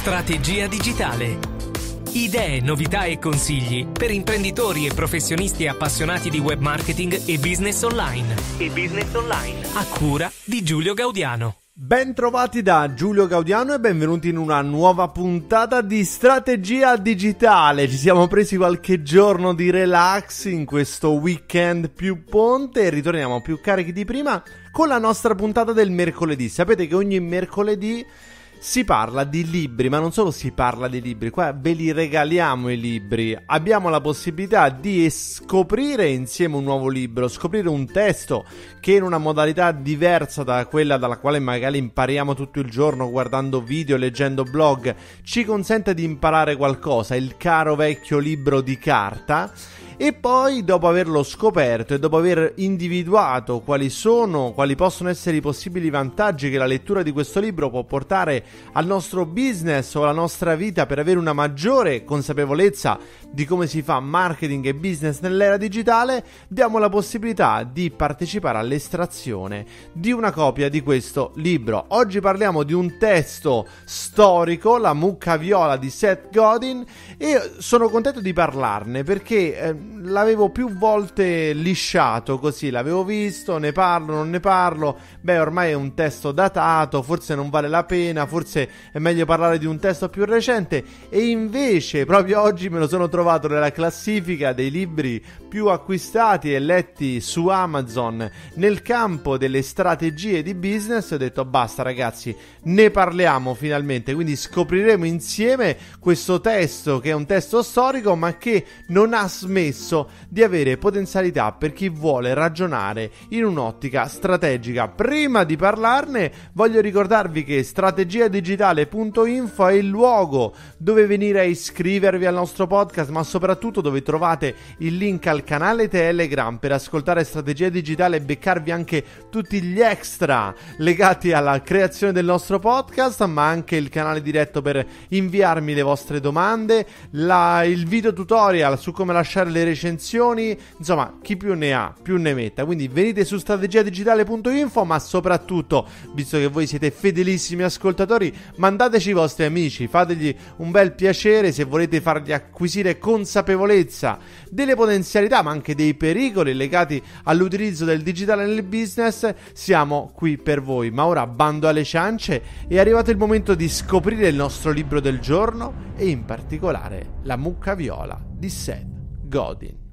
Strategia digitale. Idee, novità e consigli per imprenditori e professionisti appassionati di web marketing e business online. E business online. A cura di Giulio Gaudiano. Bentrovati da Giulio Gaudiano e benvenuti in una nuova puntata di Strategia Digitale. Ci siamo presi qualche giorno di relax in questo weekend più ponte e ritorniamo più carichi di prima con la nostra puntata del mercoledì. Sapete che ogni mercoledì si parla di libri, ma non solo si parla di libri, qua ve li regaliamo i libri. Abbiamo la possibilità di scoprire insieme un nuovo libro, scoprire un testo che in una modalità diversa da quella dalla quale magari impariamo tutto il giorno guardando video, leggendo blog, ci consente di imparare qualcosa, il caro vecchio libro di carta e poi dopo averlo scoperto e dopo aver individuato quali sono, quali possono essere i possibili vantaggi che la lettura di questo libro può portare al nostro business o alla nostra vita per avere una maggiore consapevolezza di come si fa marketing e business nell'era digitale, diamo la possibilità di partecipare all'estrazione di una copia di questo libro. Oggi parliamo di un testo storico, La mucca viola di Seth Godin e sono contento di parlarne perché eh, l'avevo più volte lisciato così, l'avevo visto, ne parlo, non ne parlo, beh ormai è un testo datato, forse non vale la pena, forse è meglio parlare di un testo più recente e invece proprio oggi me lo sono trovato nella classifica dei libri più acquistati e letti su Amazon nel campo delle strategie di business, ho detto basta ragazzi, ne parliamo finalmente, quindi scopriremo insieme questo testo che è un testo storico ma che non ha smesso permesso di avere potenzialità per chi vuole ragionare in un'ottica strategica. Prima di parlarne, voglio ricordarvi che strategiadigitale.info è il luogo dove venire a iscrivervi al nostro podcast, ma soprattutto dove trovate il link al canale Telegram per ascoltare strategia digitale e beccarvi anche tutti gli extra legati alla creazione del nostro podcast, ma anche il canale diretto per inviarmi le vostre domande, la, il video tutorial su come lasciare le le recensioni, insomma chi più ne ha più ne metta, quindi venite su strategiadigitale.info ma soprattutto, visto che voi siete fedelissimi ascoltatori, mandateci i vostri amici, fategli un bel piacere se volete fargli acquisire consapevolezza delle potenzialità ma anche dei pericoli legati all'utilizzo del digitale nel business, siamo qui per voi, ma ora bando alle ciance, è arrivato il momento di scoprire il nostro libro del giorno e in particolare La mucca viola di Seth. Godin.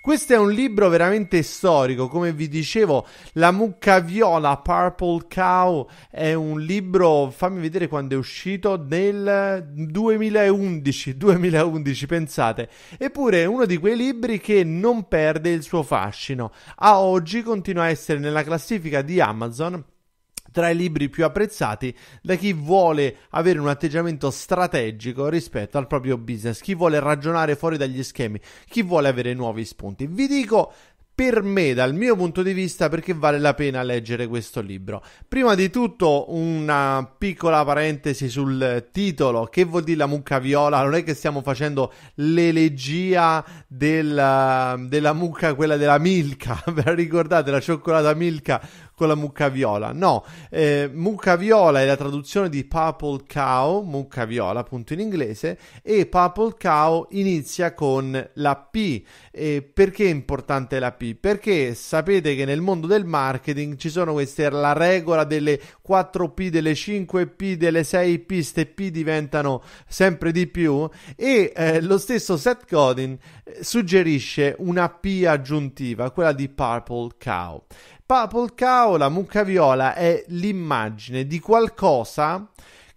Questo è un libro veramente storico, come vi dicevo, La mucca viola, Purple Cow, è un libro, fammi vedere quando è uscito, nel 2011, 2011 pensate, eppure è uno di quei libri che non perde il suo fascino. A oggi continua a essere nella classifica di Amazon tra i libri più apprezzati da chi vuole avere un atteggiamento strategico rispetto al proprio business, chi vuole ragionare fuori dagli schemi, chi vuole avere nuovi spunti. Vi dico per me, dal mio punto di vista, perché vale la pena leggere questo libro. Prima di tutto, una piccola parentesi sul titolo. Che vuol dire la mucca viola? Non è che stiamo facendo l'elegia del, della mucca, quella della Milka. Ve la ricordate? La cioccolata Milka con la mucca viola. No, eh, mucca viola è la traduzione di Purple Cow, mucca viola appunto in inglese, e Purple Cow inizia con la P. Eh, perché è importante la P? Perché sapete che nel mondo del marketing ci sono queste, la regola delle 4P, delle 5P, delle 6P, ste P diventano sempre di più e eh, lo stesso Seth Godin eh, suggerisce una P aggiuntiva, quella di Purple Cow. Papol Cow, la mucca viola, è l'immagine di qualcosa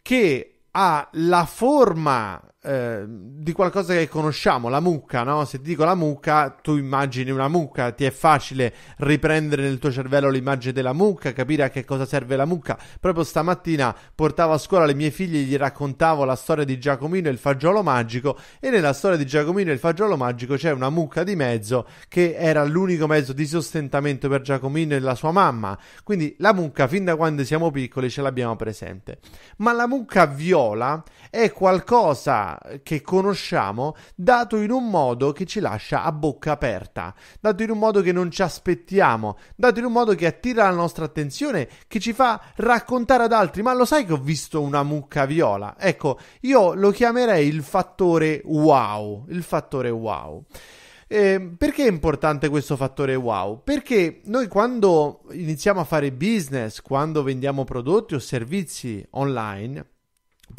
che ha la forma Ehm, di qualcosa che conosciamo, la mucca, no? Se ti dico la mucca, tu immagini una mucca, ti è facile riprendere nel tuo cervello l'immagine della mucca, capire a che cosa serve la mucca. Proprio stamattina portavo a scuola le mie figlie, e gli raccontavo la storia di Giacomino e il fagiolo magico e nella storia di Giacomino e il fagiolo magico c'è una mucca di mezzo che era l'unico mezzo di sostentamento per Giacomino e la sua mamma. Quindi la mucca fin da quando siamo piccoli ce l'abbiamo presente. Ma la mucca viola è qualcosa che conosciamo dato in un modo che ci lascia a bocca aperta, dato in un modo che non ci aspettiamo, dato in un modo che attira la nostra attenzione, che ci fa raccontare ad altri, ma lo sai che ho visto una mucca viola? Ecco, io lo chiamerei il fattore wow, il fattore wow. Eh, perché è importante questo fattore wow? Perché noi quando iniziamo a fare business, quando vendiamo prodotti o servizi online,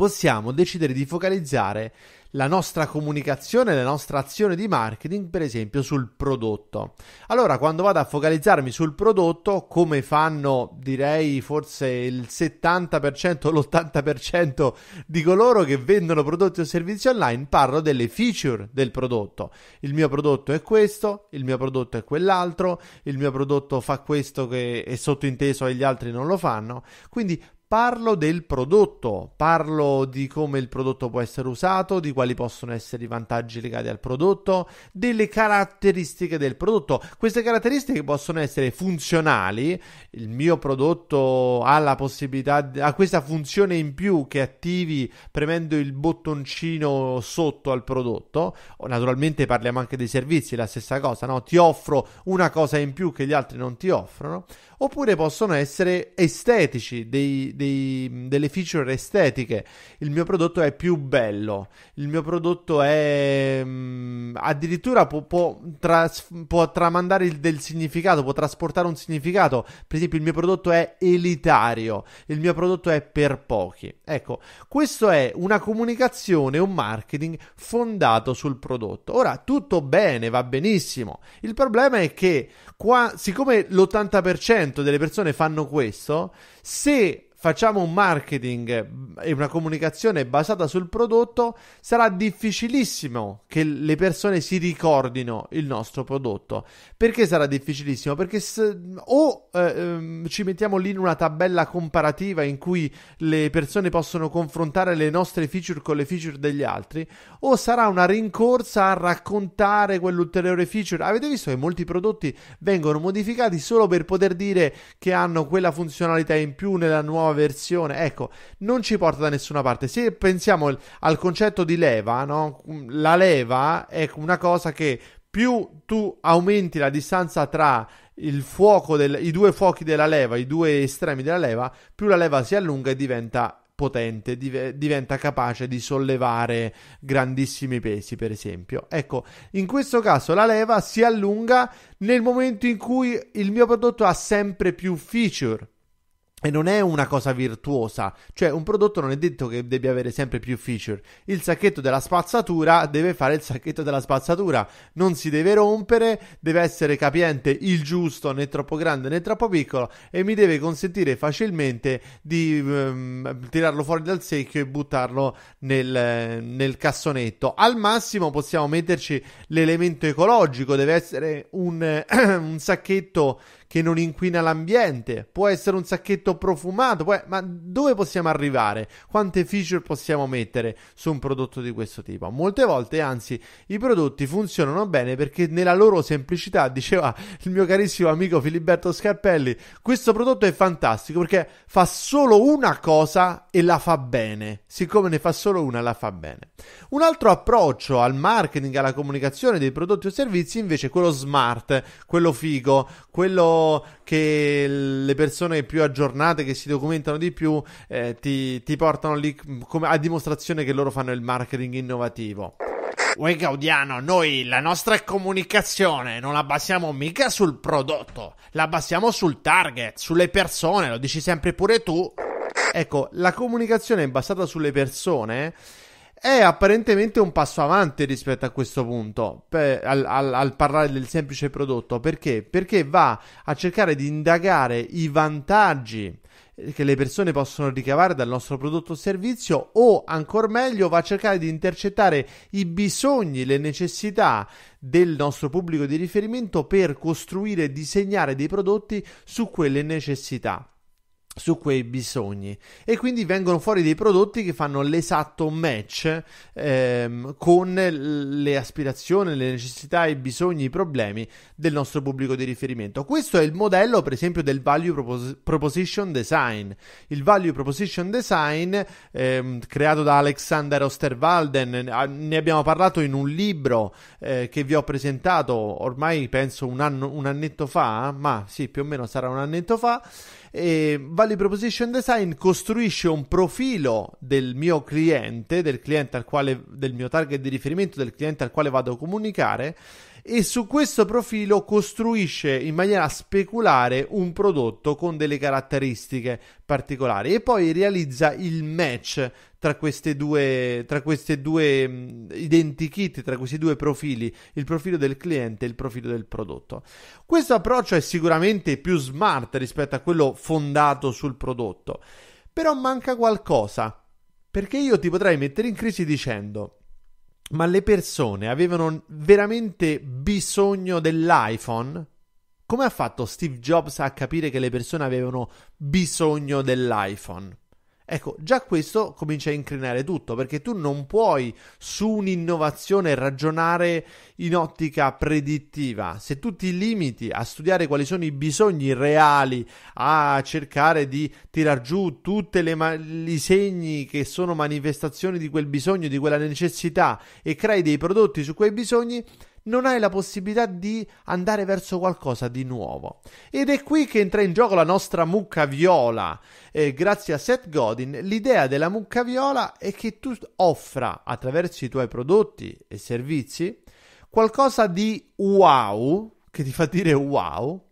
possiamo decidere di focalizzare la nostra comunicazione, la nostra azione di marketing, per esempio sul prodotto. Allora, quando vado a focalizzarmi sul prodotto, come fanno direi forse il 70% o l'80% di coloro che vendono prodotti o servizi online, parlo delle feature del prodotto. Il mio prodotto è questo, il mio prodotto è quell'altro, il mio prodotto fa questo che è sottointeso e gli altri non lo fanno. Quindi Parlo del prodotto, parlo di come il prodotto può essere usato, di quali possono essere i vantaggi legati al prodotto, delle caratteristiche del prodotto. Queste caratteristiche possono essere funzionali, il mio prodotto ha la possibilità, ha questa funzione in più che attivi premendo il bottoncino sotto al prodotto. Naturalmente parliamo anche dei servizi, la stessa cosa, no? Ti offro una cosa in più che gli altri non ti offrono oppure possono essere estetici, dei, dei, delle feature estetiche. Il mio prodotto è più bello, il mio prodotto è mh, mm, addirittura può, può, tras, può tramandare il, del significato, può trasportare un significato. Per esempio, il mio prodotto è elitario, il mio prodotto è per pochi. Ecco, questo è una comunicazione, un marketing fondato sul prodotto. Ora, tutto bene, va benissimo. Il problema è che qua, siccome l'80% delle persone fanno questo, se facciamo un marketing e una comunicazione basata sul prodotto, sarà difficilissimo che le persone si ricordino il nostro prodotto. Perché sarà difficilissimo? Perché se, o eh, ehm, ci mettiamo lì in una tabella comparativa in cui le persone possono confrontare le nostre feature con le feature degli altri, o sarà una rincorsa a raccontare quell'ulteriore feature. Avete visto che molti prodotti vengono modificati solo per poter dire che hanno quella funzionalità in più nella nuova nuova versione, ecco, non ci porta da nessuna parte. Se pensiamo al concetto di leva, no? la leva è una cosa che più tu aumenti la distanza tra il fuoco del, i due fuochi della leva, i due estremi della leva, più la leva si allunga e diventa potente, div- diventa capace di sollevare grandissimi pesi, per esempio. Ecco, in questo caso la leva si allunga nel momento in cui il mio prodotto ha sempre più feature. E non è una cosa virtuosa, cioè un prodotto non è detto che debbia avere sempre più feature. Il sacchetto della spazzatura deve fare il sacchetto della spazzatura, non si deve rompere, deve essere capiente il giusto, né troppo grande né troppo piccolo e mi deve consentire facilmente di um, tirarlo fuori dal secchio e buttarlo nel, nel cassonetto. Al massimo possiamo metterci l'elemento ecologico, deve essere un, un sacchetto che non inquina l'ambiente, può essere un sacchetto profumato, può... ma dove possiamo arrivare? Quante feature possiamo mettere su un prodotto di questo tipo? Molte volte, anzi, i prodotti funzionano bene perché nella loro semplicità, diceva il mio carissimo amico Filiberto Scarpelli, questo prodotto è fantastico perché fa solo una cosa e la fa bene. Siccome ne fa solo una, la fa bene. Un altro approccio al marketing, alla comunicazione dei prodotti o servizi, invece, è quello smart, quello figo, quello che le persone più aggiornate, che si documentano di più, eh, ti, ti, portano lì come, a dimostrazione che loro fanno il marketing innovativo. Uè Gaudiano, noi la nostra comunicazione non la basiamo mica sul prodotto, la basiamo sul target, sulle persone, lo dici sempre pure tu. Ecco, la comunicazione basata sulle persone è apparentemente un passo avanti rispetto a questo punto per, al, al, al, parlare del semplice prodotto perché? perché va a cercare di indagare i vantaggi eh, che le persone possono ricavare dal nostro prodotto o servizio o ancora meglio va a cercare di intercettare i bisogni, le necessità del nostro pubblico di riferimento per costruire e disegnare dei prodotti su quelle necessità su quei bisogni e quindi vengono fuori dei prodotti che fanno l'esatto match ehm, con le aspirazioni, le necessità, i bisogni, i problemi del nostro pubblico di riferimento. Questo è il modello per esempio del value propos- proposition design. Il value proposition design ehm, creato da Alexander Osterwalden, ne ah, abbiamo parlato in un libro eh, che vi ho presentato ormai penso un, anno, un annetto fa, ma sì più o meno sarà un annetto fa e Value Proposition Design costruisce un profilo del mio cliente, del cliente al quale, del mio target di riferimento, del cliente al quale vado a comunicare e su questo profilo costruisce in maniera speculare un prodotto con delle caratteristiche particolari e poi realizza il match tra queste due, tra queste due mh, mm, identikit, tra questi due profili, il profilo del cliente e il profilo del prodotto. Questo approccio è sicuramente più smart rispetto a quello fondato sul prodotto, però manca qualcosa, perché io ti potrei mettere in crisi dicendo ma le persone avevano veramente bisogno dell'iPhone? Come ha fatto Steve Jobs a capire che le persone avevano bisogno dell'iPhone? Ecco, già questo comincia a incrinare tutto, perché tu non puoi su un'innovazione ragionare in ottica predittiva. Se tu ti limiti a studiare quali sono i bisogni reali, a cercare di tirar giù tutti ma- i segni che sono manifestazioni di quel bisogno, di quella necessità e crei dei prodotti su quei bisogni, non hai la possibilità di andare verso qualcosa di nuovo. Ed è qui che entra in gioco la nostra mucca viola. Eh, grazie a Seth Godin, l'idea della mucca viola è che tu offra attraverso i tuoi prodotti e servizi qualcosa di wow, che ti fa dire wow,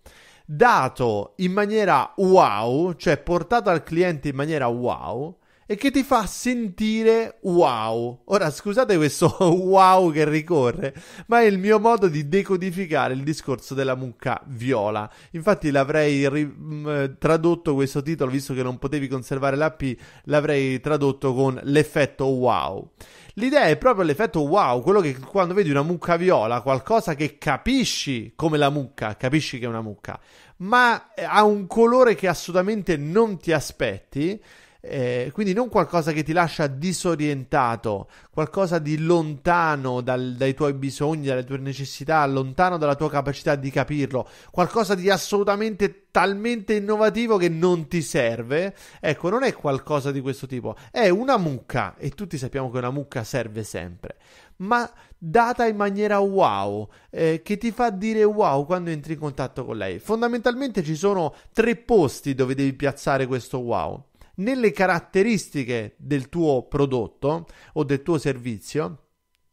dato in maniera wow, cioè portato al cliente in maniera wow, e che ti fa sentire wow. Ora scusate questo wow che ricorre, ma è il mio modo di decodificare il discorso della mucca viola. Infatti l'avrei ri- mm, tradotto questo titolo, visto che non potevi conservare la P, l'avrei tradotto con l'effetto wow. L'idea è proprio l'effetto wow, quello che quando vedi una mucca viola, qualcosa che capisci come la mucca, capisci che è una mucca, ma ha un colore che assolutamente non ti aspetti eh, quindi non qualcosa che ti lascia disorientato, qualcosa di lontano dal, dai tuoi bisogni, dalle tue necessità, lontano dalla tua capacità di capirlo, qualcosa di assolutamente talmente innovativo che non ti serve. Ecco, non è qualcosa di questo tipo, è una mucca e tutti sappiamo che una mucca serve sempre, ma data in maniera wow, eh, che ti fa dire wow quando entri in contatto con lei. Fondamentalmente ci sono tre posti dove devi piazzare questo wow nelle caratteristiche del tuo prodotto o del tuo servizio,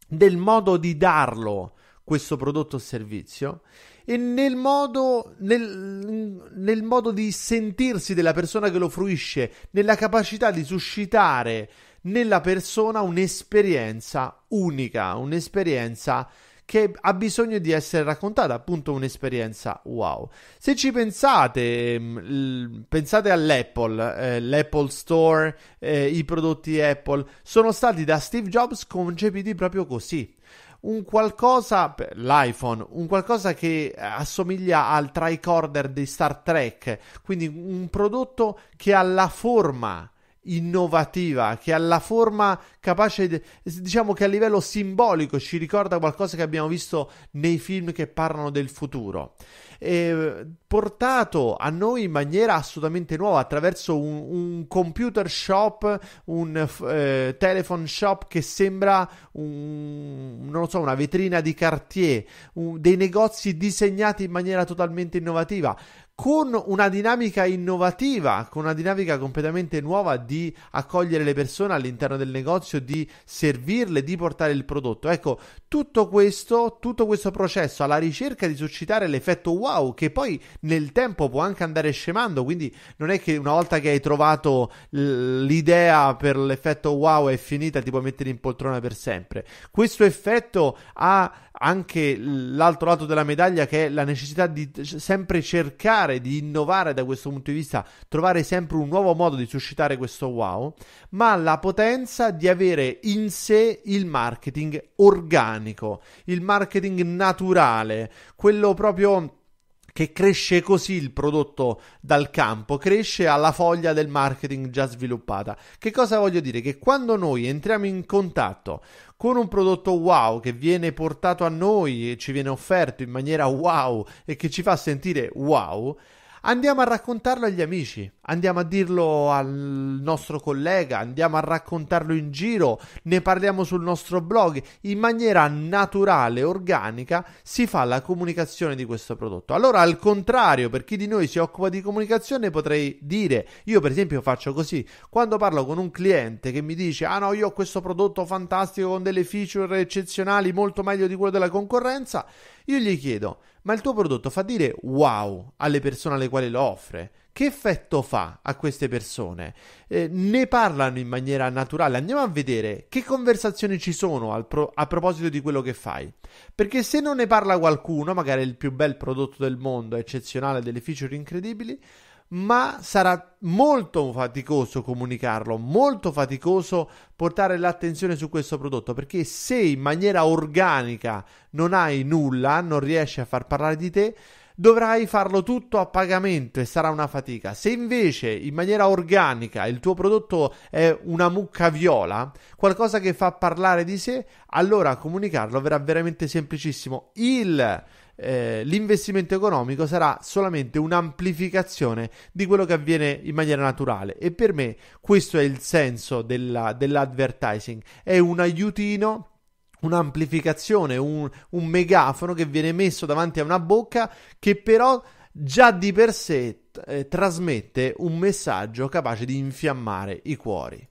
del modo di darlo questo prodotto o servizio e nel modo, nel, nel modo di sentirsi della persona che lo fruisce, nella capacità di suscitare nella persona un'esperienza unica, un'esperienza che ha bisogno di essere raccontata, appunto un'esperienza wow. Se ci pensate, mm, pensate all'Apple, eh, l'Apple Store, eh, i prodotti Apple, sono stati da Steve Jobs concepiti proprio così un qualcosa, l'iPhone, un qualcosa che assomiglia al tricorder di Star Trek, quindi un prodotto che ha la forma innovativa, che ha la forma capace, di, diciamo che a livello simbolico ci ricorda qualcosa che abbiamo visto nei film che parlano del futuro. E portato a noi in maniera assolutamente nuova attraverso un, un computer shop, un eh, telephone shop che sembra un, non so, una vetrina di Cartier, un, dei negozi disegnati in maniera totalmente innovativa con una dinamica innovativa, con una dinamica completamente nuova di accogliere le persone all'interno del negozio, di servirle, di portare il prodotto. Ecco, tutto questo, tutto questo processo alla ricerca di suscitare l'effetto wow, che poi nel tempo può anche andare scemando, quindi non è che una volta che hai trovato l'idea per l'effetto wow è finita, ti puoi mettere in poltrona per sempre. Questo effetto ha anche l'altro lato della medaglia che è la necessità di sempre cercare di innovare da questo punto di vista, trovare sempre un nuovo modo di suscitare questo wow, ma la potenza di avere in sé il marketing organico, il marketing naturale, quello proprio che cresce così il prodotto dal campo, cresce alla foglia del marketing già sviluppata. Che cosa voglio dire? Che quando noi entriamo in contatto con un prodotto wow che viene portato a noi e ci viene offerto in maniera wow e che ci fa sentire wow, andiamo a raccontarlo agli amici, andiamo a dirlo al nostro collega, andiamo a raccontarlo in giro, ne parliamo sul nostro blog, in maniera naturale, organica, si fa la comunicazione di questo prodotto. Allora, al contrario, per chi di noi si occupa di comunicazione, potrei dire, io per esempio faccio così, quando parlo con un cliente che mi dice, ah no, io ho questo prodotto fantastico con delle feature eccezionali, molto meglio di quello della concorrenza, io gli chiedo, ma il tuo prodotto fa dire wow alle persone alle quali lo offre? Che effetto fa a queste persone? Eh, ne parlano in maniera naturale. Andiamo a vedere che conversazioni ci sono pro- a proposito di quello che fai. Perché se non ne parla qualcuno, magari è il più bel prodotto del mondo, eccezionale, delle feature incredibili, ma sarà molto faticoso comunicarlo, molto faticoso portare l'attenzione su questo prodotto, perché se in maniera organica non hai nulla, non riesci a far parlare di te, dovrai farlo tutto a pagamento e sarà una fatica. Se invece in maniera organica il tuo prodotto è una mucca viola, qualcosa che fa parlare di sé, allora comunicarlo verrà veramente semplicissimo. Il eh, l'investimento economico sarà solamente un'amplificazione di quello che avviene in maniera naturale e per me questo è il senso della, dell'advertising, è un aiutino un'amplificazione, un, un megafono che viene messo davanti a una bocca che però già di per sé eh, trasmette un messaggio capace di infiammare i cuori.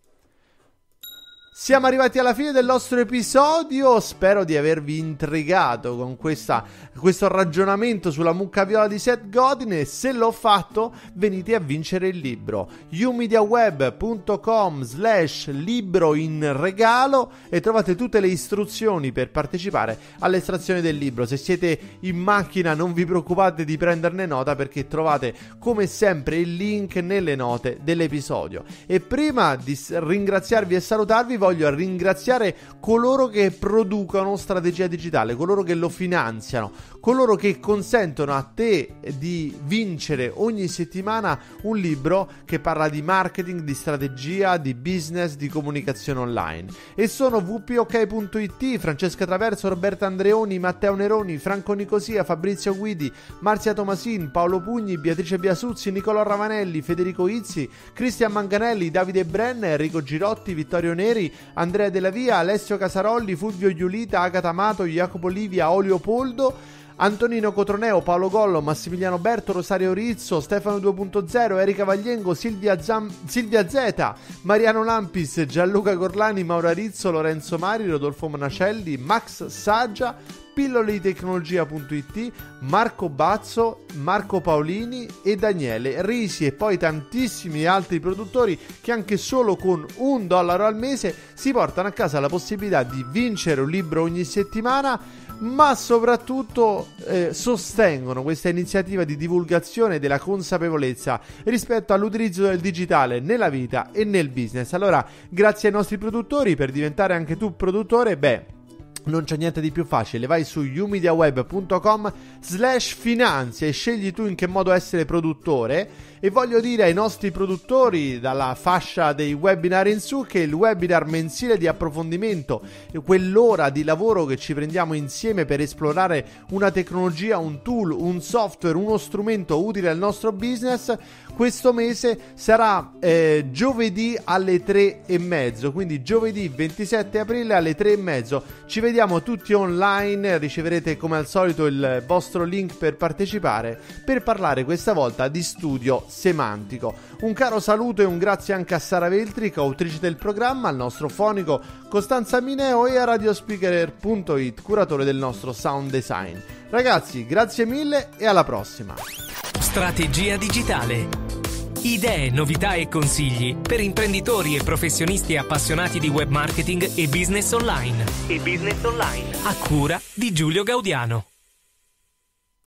Siamo arrivati alla fine del nostro episodio, spero di avervi intrigato con questa, questo ragionamento sulla mucca viola di Seth Godin e se l'ho fatto venite a vincere il libro umediaweb.com slash libro in regalo e trovate tutte le istruzioni per partecipare all'estrazione del libro. Se siete in macchina non vi preoccupate di prenderne nota perché trovate come sempre il link nelle note dell'episodio. E prima di ringraziarvi e salutarvi voglio ringraziare coloro che producono strategia digitale, coloro che lo finanziano, coloro che consentono a te di vincere ogni settimana un libro che parla di marketing, di strategia, di business, di comunicazione online. E sono wpok.it, Francesca Traverso, Roberta Andreoni, Matteo Neroni, Franco Nicosia, Fabrizio Guidi, Marzia Tomasin, Paolo Pugni, Beatrice Biasuzzi, Nicolò Ravanelli, Federico Izzi, Cristian Manganelli, Davide Brenner, Enrico Girotti, Vittorio Neri, Andrea Della Via, Alessio Casarolli, Fulvio Giulita, Agata Amato, Jacopo Livia, Olio Poldo. Antonino Cotroneo, Paolo Gollo, Massimiliano Berto, Rosario Rizzo, Stefano 2.0, Erika Vagliengo, Silvia, Zam- Silvia Zeta, Mariano Lampis, Gianluca Gorlani, Maura Rizzo, Lorenzo Mari, Rodolfo Monacelli, Max Saggia, pillole tecnologia.it, Marco Bazzo, Marco Paolini e Daniele Risi e poi tantissimi altri produttori che anche solo con un dollaro al mese si portano a casa la possibilità di vincere un libro ogni settimana ma soprattutto eh, sostengono questa iniziativa di divulgazione della consapevolezza rispetto all'utilizzo del digitale nella vita e nel business. Allora, grazie ai nostri produttori, per diventare anche tu produttore, beh, non c'è niente di più facile, vai su umediaweb.com slash finanzia e scegli tu in che modo essere produttore e voglio dire ai nostri produttori dalla fascia dei webinar in su che il webinar mensile di approfondimento, quell'ora di lavoro che ci prendiamo insieme per esplorare una tecnologia, un tool, un software, uno strumento utile al nostro business, questo mese sarà eh, giovedì alle 3 e mezzo, quindi giovedì 27 aprile alle 3 e mezzo. Ci vediamo tutti online, riceverete come al solito il vostro link per partecipare per parlare questa volta di studio semantico. Un caro saluto e un grazie anche a Sara Veltri, autrice del programma, al nostro fonico Costanza Mineo e a radiospeaker.it, curatore del nostro sound design. Ragazzi, grazie mille e alla prossima. Strategia digitale. Idee, novità e consigli per imprenditori e professionisti appassionati di web marketing e business online. E business online. A cura di Giulio Gaudiano.